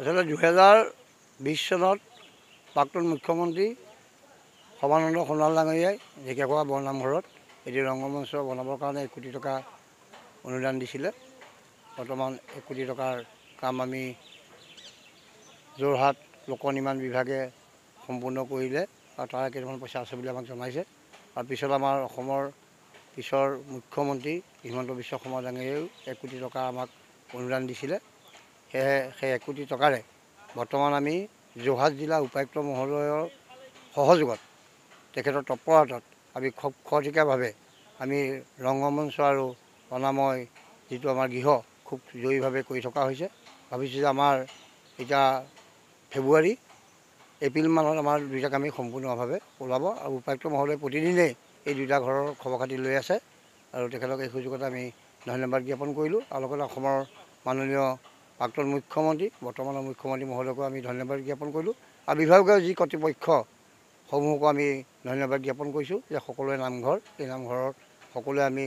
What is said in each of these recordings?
আচলতে দুহেজাৰ বিছ চনত প্ৰাক্তন মুখ্যমন্ত্ৰী সৰ্বানন্দ সোণোৱাল ডাঙৰীয়াই ঢেকীয়াখোৱা বৰনামঘৰত এটি ৰংগমঞ্চ বনাবৰ কাৰণে এক কোটি টকা অনুদান দিছিলে বৰ্তমান এক কোটি টকাৰ কাম আমি যোৰহাট লোক নিৰ্মাণ বিভাগে সম্পূৰ্ণ কৰিলে আৰু তাৰে কেইটামান পইচা আছে বুলি আমাক জনাইছে আৰু পিছত আমাৰ অসমৰ পিছৰ মুখ্যমন্ত্ৰী হিমন্ত বিশ্ব শৰ্মা ডাঙৰীয়াইও এক কোটি টকা আমাক অনুদান দিছিলে সেয়ে সেই এক কোটি টকাৰে বৰ্তমান আমি যোৰহাট জিলা উপায়ুক্ত মহোদয়ৰ সহযোগত তেখেতৰ তৎপৰতাত আমি খুব খৰতিকাভাৱে আমি ৰংগমঞ্চ আৰু অনাময় যিটো আমাৰ গৃহ খুব জয়ীভাৱে কৰি থকা হৈছে ভাবিছোঁ যে আমাৰ এতিয়া ফেব্ৰুৱাৰী এপ্ৰিল মাহত আমাৰ দুইটা কামেই সম্পূৰ্ণভাৱে ওলাব আৰু উপায়ুক্ত মহোদয় প্ৰতিদিনেই এই দুয়োটা ঘৰৰ খবৰ খাতি লৈ আছে আৰু তেখেতক এই সুযোগত আমি ধন্যবাদ জ্ঞাপন কৰিলোঁ আৰু লগতে অসমৰ মাননীয় প্ৰাক্তন মুখ্যমন্ত্ৰী বৰ্তমানৰ মুখ্যমন্ত্ৰী মহোদয়কো আমি ধন্যবাদ জ্ঞাপন কৰিলোঁ আৰু বিভাগীয় যি কৰ্তৃপক্ষসমূহকো আমি ধন্যবাদ জ্ঞাপন কৰিছোঁ যে সকলোৱে নামঘৰ এই নামঘৰত সকলোৱে আমি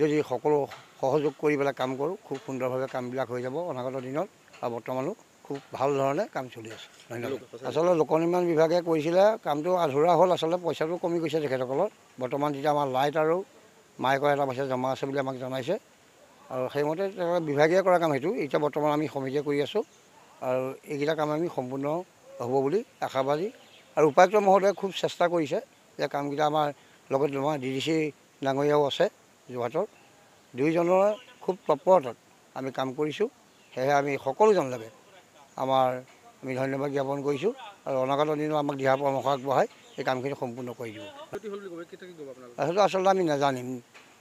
যদি সকলো সহযোগ কৰি পেলাই কাম কৰোঁ খুব সুন্দৰভাৱে কামবিলাক হৈ যাব অনাগত দিনত আৰু বৰ্তমানো খুব ভাল ধৰণে কাম চলি আছে ধন্যবাদ আচলতে লোক নিৰ্মাণ বিভাগে কৰিছিলে কামটো আধৰুৱা হ'ল আচলতে পইচাটো কমি গৈছে তেখেতসকলৰ বৰ্তমান যেতিয়া আমাৰ লাইট আৰু মাইকৰ এটা পইচা জমা আছে বুলি আমাক জনাইছে আৰু সেইমতে বিভাগীয় কৰা কাম সেইটো এতিয়া বৰ্তমান আমি সমিতিয়ে কৰি আছোঁ আৰু এইকেইটা কাম আমি সম্পূৰ্ণ হ'ব বুলি আশাবাদী আৰু উপায়ুক্ত মহোদয়ে খুব চেষ্টা কৰিছে যে কামকেইটা আমাৰ লগত আমাৰ ডি ডি চি ডাঙৰীয়াও আছে যোৰহাটৰ দুয়োজনৰ খুব তৎপৰতাত আমি কাম কৰিছোঁ সেয়েহে আমি সকলোজন লাগে আমাৰ আমি ধন্যবাদ জ্ঞাপন কৰিছোঁ আৰু অনাগত দিনো আমাক দিহা পৰামৰ্শ আগবঢ়াই এই কামখিনি সম্পূৰ্ণ কৰি দিব সেইটো আচলতে আমি নাজানিম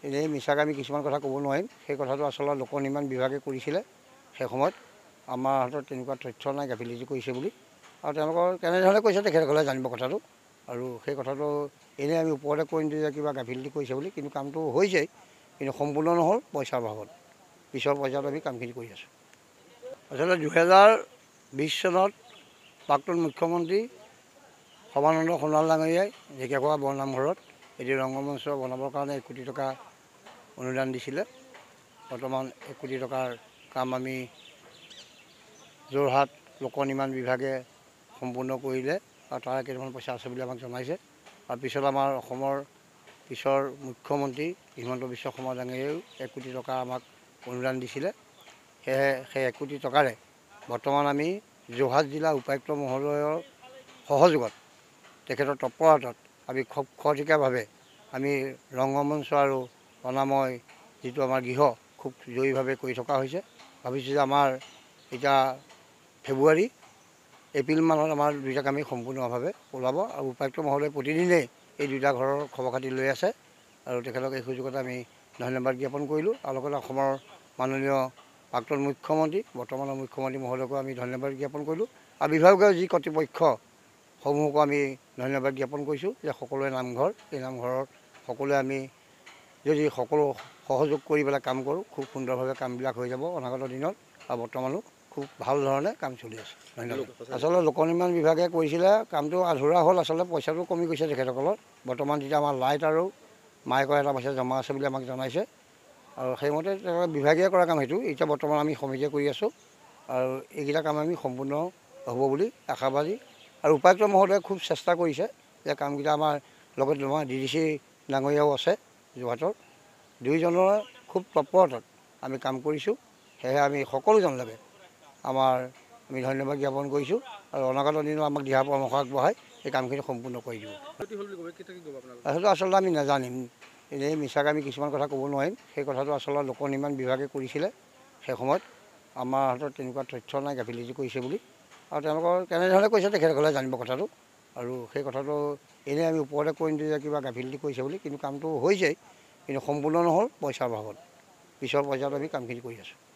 এনেই মিছাক আমি কিছুমান কথা ক'ব নোৱাৰিম সেই কথাটো আচলতে লোক নিৰ্মাণ বিভাগে কৰিছিলে সেই সময়ত আমাৰ হাতত তেনেকুৱা তথ্য নাই গাফিলিটি কৰিছে বুলি আৰু তেওঁলোকৰ কেনেধৰণে কৈছে তেখেতসকলে জানিব কথাটো আৰু সেই কথাটো এনেই আমি ওপৰতে কৰিম নিদিওঁ যে কিবা গাফিলিটি কৰিছে বুলি কিন্তু কামটো হৈছে কিন্তু সম্পূৰ্ণ নহ'ল পইচাৰ অভাৱত পিছৰ পৰ্যায়ত আমি কামখিনি কৰি আছোঁ আচলতে দুহেজাৰ বিছ চনত প্ৰাক্তন মুখ্যমন্ত্ৰী সৰ্বানন্দ সোণোৱাল ডাঙৰীয়াই ঢেকীয়াখোৱা বৰনামঘৰত এটি ৰংগমঞ্চ বনাবৰ কাৰণে এক কোটি টকা অনুদান দিছিলে বৰ্তমান এক কোটি টকাৰ কাম আমি যোৰহাট লোক নিৰ্মাণ বিভাগে সম্পূৰ্ণ কৰিলে আৰু তাৰে কেইটামান পইচা আছে বুলি আমাক জনাইছে আৰু পিছত আমাৰ অসমৰ পিছৰ মুখ্যমন্ত্ৰী হিমন্ত বিশ্ব শৰ্মা ডাঙৰীয়াইও এক কোটি টকা আমাক অনুদান দিছিলে সেয়েহে সেই এক কোটি টকাৰে বৰ্তমান আমি যোৰহাট জিলা উপায়ুক্ত মহোদয়ৰ সহযোগত তেখেতৰ তৎপৰতাত আমি খৰতিকাভাৱে আমি ৰংগমঞ্চ আৰু অনাময় যিটো আমাৰ গৃহ খুব জয়ীভাৱে কৰি থকা হৈছে ভাবিছোঁ যে আমাৰ এতিয়া ফেব্ৰুৱাৰী এপ্ৰিল মাহত আমাৰ দুয়োটা কামেই সম্পূৰ্ণভাৱে ওলাব আৰু উপায়ুক্ত মহোদয়ে প্ৰতিদিনেই এই দুয়োটা ঘৰৰ খবৰ খাতি লৈ আছে আৰু তেখেতক এই সুযোগত আমি ধন্যবাদ জ্ঞাপন কৰিলোঁ আৰু লগতে অসমৰ মাননীয় প্ৰাক্তন মুখ্যমন্ত্ৰী বৰ্তমানৰ মুখ্যমন্ত্ৰী মহোদয়কো আমি ধন্যবাদ জ্ঞাপন কৰিলোঁ আৰু বিভাগীয় যি কৰ্তৃপক্ষসমূহকো আমি ধন্যবাদ জ্ঞাপন কৰিছোঁ যে সকলোৱে নামঘৰ এই নামঘৰত সকলোৱে আমি যদি সকলো সহযোগ কৰি পেলাই কাম কৰোঁ খুব সুন্দৰভাৱে কামবিলাক হৈ যাব অনাগত দিনত আৰু বৰ্তমানো খুব ভাল ধৰণে কাম চলি আছে ধন্যবাদ আচলতে লোক নিৰ্মাণ বিভাগে কৰিছিলে কামটো আধৰুৱা হ'ল আচলতে পইচাটো কমি গৈছে তেখেতসকলৰ বৰ্তমান যেতিয়া আমাৰ লাইট আৰু মাইকৰ এটা পইচা জমা আছে বুলি আমাক জনাইছে আৰু সেইমতে তেওঁলোকে বিভাগীয় কৰা কাম সেইটো এতিয়া বৰ্তমান আমি সমিতিয়ে কৰি আছোঁ আৰু এইকেইটা কাম আমি সম্পূৰ্ণ হ'ব বুলি আশাবাদী আৰু উপায়ুক্ত মহোদয়ে খুব চেষ্টা কৰিছে যে কামকেইটা আমাৰ লগত ডি ডি চি ডাঙৰীয়াও আছে যোৰহাটৰ দুয়োজনৰ খুব তৎপৰতাত আমি কাম কৰিছোঁ সেয়েহে আমি সকলোজন লাগে আমাৰ আমি ধন্যবাদ জ্ঞাপন কৰিছোঁ আৰু অনাগত দিনত আমাক দিহা পৰামৰ্শ আগবঢ়াই এই কামখিনি সম্পূৰ্ণ কৰি দিব সেইটো আচলতে আমি নাজানিম এনেই মিছাকে আমি কিছুমান কথা ক'ব নোৱাৰিম সেই কথাটো আচলতে লোক নিৰ্মাণ বিভাগে কৰিছিলে সেই সময়ত আমাৰ হাতত তেনেকুৱা তথ্য নাই গাফিলিটি কৰিছে বুলি আৰু তেওঁলোকৰ কেনেধৰণে কৈছে তেখেতসকলে জানিব কথাটো আৰু সেই কথাটো এনেই আমি ওপৰতে কৈ নিদিওঁ যে কিবা গাফিলতি কৰিছে বুলি কিন্তু কামটো হৈছে কিন্তু সম্পূৰ্ণ নহ'ল পইচাৰ অভাৱত পিছৰ পৰ্যায়ত আমি কামখিনি কৰি আছোঁ